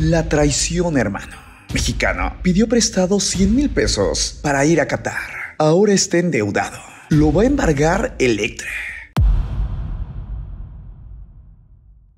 La traición, hermano. Mexicano pidió prestado 100 mil pesos para ir a Qatar. Ahora está endeudado. Lo va a embargar Electra.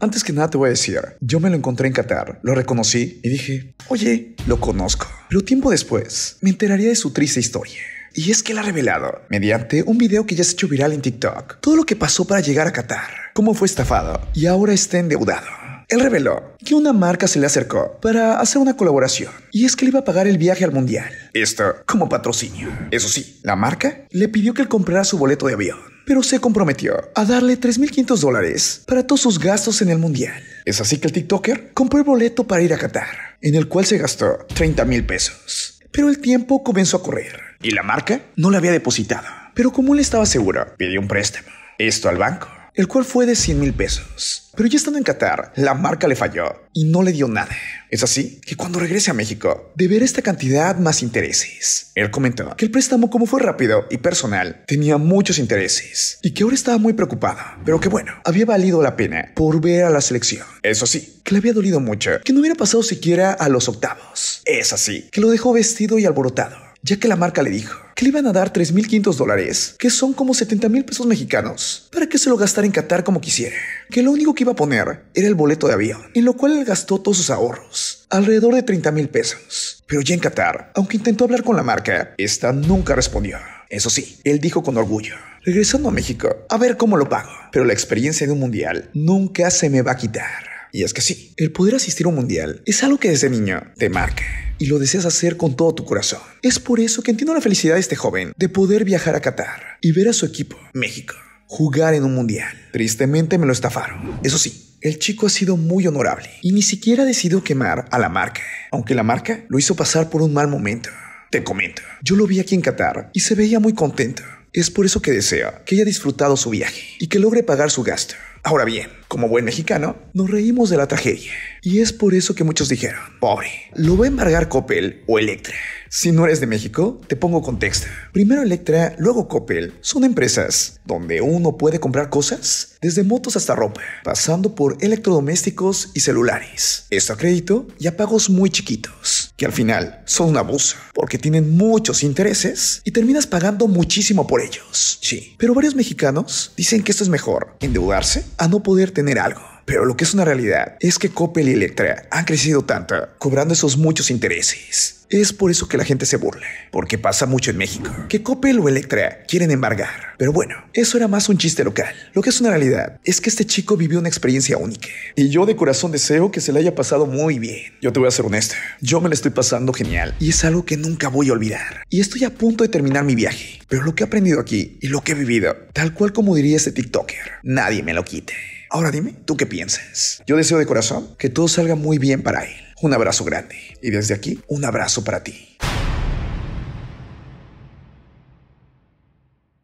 Antes que nada te voy a decir, yo me lo encontré en Qatar, lo reconocí y dije, oye, lo conozco. Pero tiempo después, me enteraría de su triste historia. Y es que él ha revelado, mediante un video que ya se ha hecho viral en TikTok, todo lo que pasó para llegar a Qatar, cómo fue estafado y ahora está endeudado. Él reveló que una marca se le acercó para hacer una colaboración y es que le iba a pagar el viaje al mundial. Esto como patrocinio. Eso sí, la marca le pidió que él comprara su boleto de avión, pero se comprometió a darle 3.500 dólares para todos sus gastos en el mundial. Es así que el TikToker compró el boleto para ir a Qatar, en el cual se gastó 30 mil pesos. Pero el tiempo comenzó a correr y la marca no la había depositado. Pero como él estaba seguro, pidió un préstamo. Esto al banco, el cual fue de 100 mil pesos. Pero ya estando en Qatar, la marca le falló y no le dio nada. Es así que cuando regrese a México, de ver esta cantidad más intereses. Él comentó que el préstamo, como fue rápido y personal, tenía muchos intereses y que ahora estaba muy preocupado, pero que bueno, había valido la pena por ver a la selección. Eso sí, que le había dolido mucho que no hubiera pasado siquiera a los octavos. Es así que lo dejó vestido y alborotado ya que la marca le dijo que le iban a dar 3.500 dólares, que son como mil pesos mexicanos, para que se lo gastara en Qatar como quisiera, que lo único que iba a poner era el boleto de avión, en lo cual él gastó todos sus ahorros, alrededor de mil pesos. Pero ya en Qatar, aunque intentó hablar con la marca, esta nunca respondió. Eso sí, él dijo con orgullo, regresando a México, a ver cómo lo pago, pero la experiencia de un mundial nunca se me va a quitar. Y es que sí, el poder asistir a un mundial es algo que desde niño te marca y lo deseas hacer con todo tu corazón. Es por eso que entiendo la felicidad de este joven de poder viajar a Qatar y ver a su equipo, México, jugar en un mundial. Tristemente me lo estafaron. Eso sí, el chico ha sido muy honorable y ni siquiera decidió quemar a la marca, aunque la marca lo hizo pasar por un mal momento. Te comento, yo lo vi aquí en Qatar y se veía muy contento. Es por eso que desea que haya disfrutado su viaje y que logre pagar su gasto. Ahora bien, como buen mexicano, nos reímos de la tragedia y es por eso que muchos dijeron, pobre, lo va a embargar Coppel o Electra. Si no eres de México, te pongo contexto. Primero Electra, luego Coppel. Son empresas donde uno puede comprar cosas desde motos hasta ropa, pasando por electrodomésticos y celulares. Esto a crédito y a pagos muy chiquitos, que al final son un abuso, porque tienen muchos intereses y terminas pagando muchísimo por ellos. Sí, pero varios mexicanos dicen que esto es mejor, endeudarse a no poder tener algo. Pero lo que es una realidad es que Coppel y Electra han crecido tanto, cobrando esos muchos intereses. Es por eso que la gente se burla, porque pasa mucho en México, que Coppel o Electra quieren embargar. Pero bueno, eso era más un chiste local. Lo que es una realidad es que este chico vivió una experiencia única. Y yo de corazón deseo que se le haya pasado muy bien. Yo te voy a ser honesto, yo me la estoy pasando genial y es algo que nunca voy a olvidar. Y estoy a punto de terminar mi viaje, pero lo que he aprendido aquí y lo que he vivido, tal cual como diría este TikToker, nadie me lo quite. Ahora dime, ¿tú qué piensas? Yo deseo de corazón que todo salga muy bien para él. Un abrazo grande. Y desde aquí, un abrazo para ti.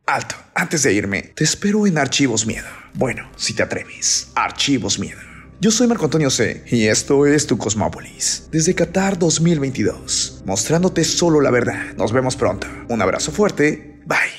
Alto, antes de irme, te espero en Archivos Miedo. Bueno, si te atreves, Archivos Miedo. Yo soy Marco Antonio C y esto es Tu Cosmópolis, desde Qatar 2022, mostrándote solo la verdad. Nos vemos pronto. Un abrazo fuerte, bye.